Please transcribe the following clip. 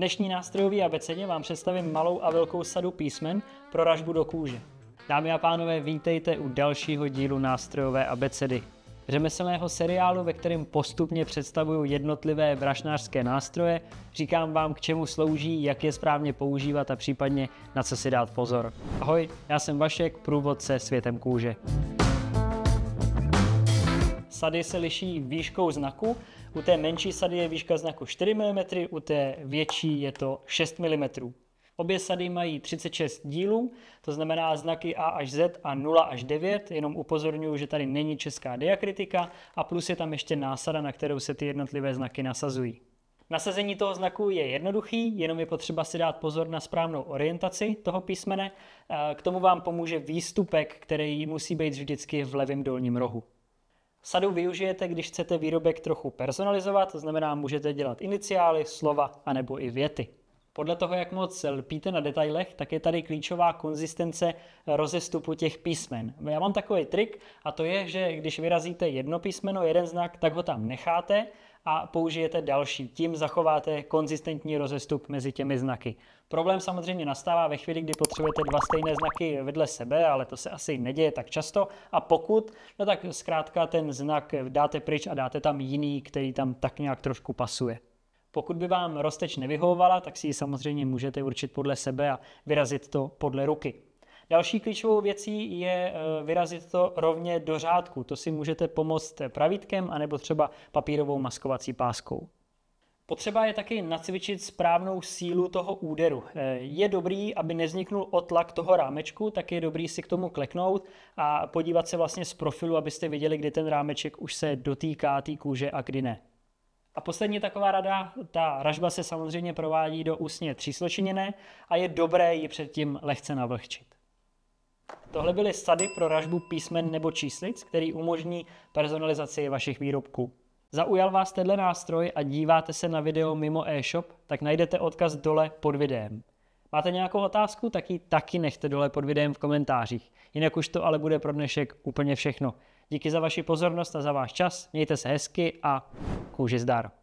dnešní nástrojový abecedě vám představím malou a velkou sadu písmen pro ražbu do kůže. Dámy a pánové, vítejte u dalšího dílu nástrojové abecedy. Řemeselného seriálu, ve kterém postupně představuju jednotlivé vražnářské nástroje, říkám vám, k čemu slouží, jak je správně používat a případně na co si dát pozor. Ahoj, já jsem Vašek, průvodce světem kůže sady se liší výškou znaku. U té menší sady je výška znaku 4 mm, u té větší je to 6 mm. Obě sady mají 36 dílů, to znamená znaky A až Z a 0 až 9, jenom upozorňuji, že tady není česká diakritika a plus je tam ještě násada, na kterou se ty jednotlivé znaky nasazují. Nasazení toho znaku je jednoduchý, jenom je potřeba si dát pozor na správnou orientaci toho písmene. K tomu vám pomůže výstupek, který musí být vždycky v levém dolním rohu. Sadu využijete, když chcete výrobek trochu personalizovat, to znamená, můžete dělat iniciály, slova anebo i věty. Podle toho, jak moc lpíte na detailech, tak je tady klíčová konzistence rozestupu těch písmen. Já mám takový trik a to je, že když vyrazíte jedno písmeno, jeden znak, tak ho tam necháte a použijete další. Tím zachováte konzistentní rozestup mezi těmi znaky. Problém samozřejmě nastává ve chvíli, kdy potřebujete dva stejné znaky vedle sebe, ale to se asi neděje tak často. A pokud, no tak zkrátka ten znak dáte pryč a dáte tam jiný, který tam tak nějak trošku pasuje. Pokud by vám rosteč nevyhovovala, tak si ji samozřejmě můžete určit podle sebe a vyrazit to podle ruky. Další klíčovou věcí je eh, vyrazit to rovně do řádku. To si můžete pomoct pravítkem anebo třeba papírovou maskovací páskou. Potřeba je taky nacvičit správnou sílu toho úderu. Eh, je dobrý, aby nevzniknul otlak toho rámečku, tak je dobrý si k tomu kleknout a podívat se vlastně z profilu, abyste viděli, kdy ten rámeček už se dotýká té kůže a kdy ne. A poslední taková rada, ta ražba se samozřejmě provádí do ústně třísločiněné a je dobré ji předtím lehce navlhčit. Tohle byly sady pro ražbu písmen nebo číslic, který umožní personalizaci vašich výrobků. Zaujal vás tenhle nástroj a díváte se na video mimo e-shop, tak najdete odkaz dole pod videem. Máte nějakou otázku, tak ji taky nechte dole pod videem v komentářích. Jinak už to ale bude pro dnešek úplně všechno. Díky za vaši pozornost a za váš čas, mějte se hezky a kůži zdar.